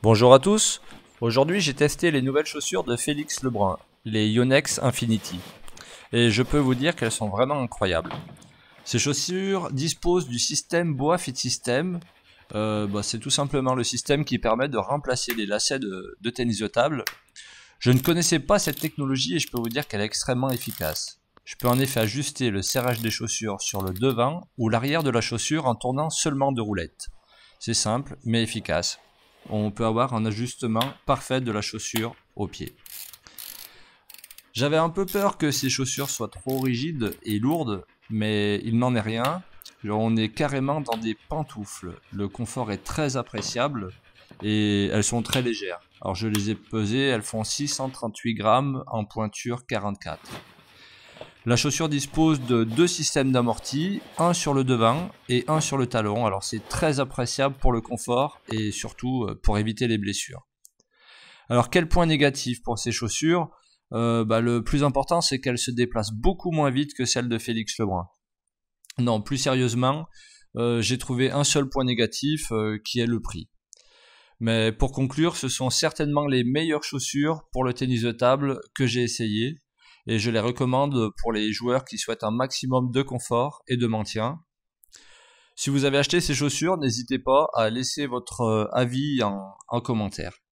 Bonjour à tous, aujourd'hui j'ai testé les nouvelles chaussures de Félix Lebrun, les Yonex Infinity, et je peux vous dire qu'elles sont vraiment incroyables. Ces chaussures disposent du système Boa Fit System, euh, bah, c'est tout simplement le système qui permet de remplacer les lacets de, tennis de table. Je ne connaissais pas cette technologie et je peux vous dire qu'elle est extrêmement efficace. Je peux en effet ajuster le serrage des chaussures sur le devant ou l'arrière de la chaussure en tournant seulement de roulettes. C'est simple mais efficace on peut avoir un ajustement parfait de la chaussure au pied. J'avais un peu peur que ces chaussures soient trop rigides et lourdes, mais il n'en est rien. On est carrément dans des pantoufles. Le confort est très appréciable et elles sont très légères. Alors je les ai pesées, elles font 638 grammes en pointure 44. La chaussure dispose de deux systèmes d'amorti, un sur le devant et un sur le talon. Alors c'est très appréciable pour le confort et surtout euh, pour éviter les blessures. Alors quel point négatif pour ces chaussures euh, bah, Le plus important c'est qu'elles se déplacent beaucoup moins vite que celles de Félix Lebrun. Non, plus sérieusement, euh, j'ai trouvé un seul point négatif qui est le prix. Mais pour conclure, ce sont certainement les meilleures chaussures pour le tennis de table que j'ai essayé et je les recommande pour les joueurs qui souhaitent un maximum de confort et de maintien. Si vous avez acheté ces chaussures, n'hésitez pas à laisser votre euh, avis en, commentaire.